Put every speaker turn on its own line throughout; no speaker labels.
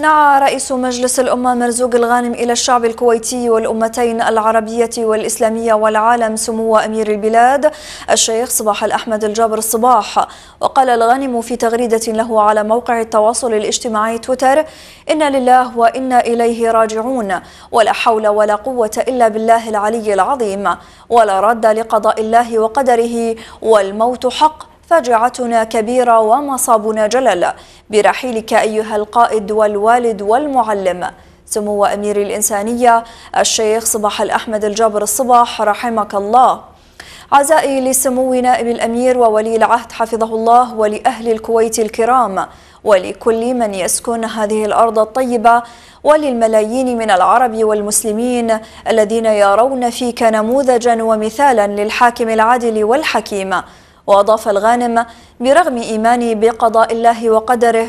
نعى رئيس مجلس الأمة مرزوق الغانم إلى الشعب الكويتي والأمتين العربية والإسلامية والعالم سمو أمير البلاد الشيخ صباح الأحمد الجابر الصباح وقال الغانم في تغريدة له على موقع التواصل الاجتماعي تويتر إنا لله وإنا إليه راجعون ولا حول ولا قوة إلا بالله العلي العظيم ولا رد لقضاء الله وقدره والموت حق فاجعتنا كبيرة ومصابنا جلل برحيلك أيها القائد والوالد والمعلم سمو أمير الإنسانية الشيخ صباح الأحمد الجابر الصباح رحمك الله عزائي لسمو نائب الأمير وولي العهد حفظه الله ولأهل الكويت الكرام ولكل من يسكن هذه الأرض الطيبة وللملايين من العرب والمسلمين الذين يرون فيك نموذجا ومثالا للحاكم العادل والحكيم وأضاف الغانم برغم إيماني بقضاء الله وقدره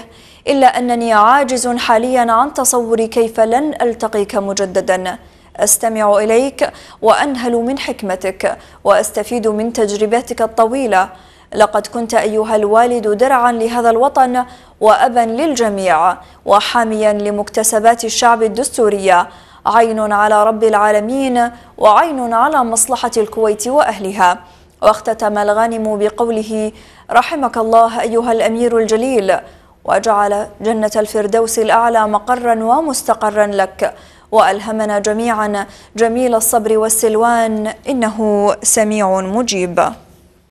إلا أنني عاجز حاليا عن تصور كيف لن ألتقيك مجددا أستمع إليك وأنهل من حكمتك وأستفيد من تجربتك الطويلة لقد كنت أيها الوالد درعا لهذا الوطن وأبا للجميع وحاميا لمكتسبات الشعب الدستورية عين على رب العالمين وعين على مصلحة الكويت وأهلها واختتم الغانم بقوله رحمك الله أيها الأمير الجليل وجعل جنة الفردوس الأعلى مقرا ومستقرا لك وألهمنا جميعا جميل الصبر والسلوان إنه سميع مجيب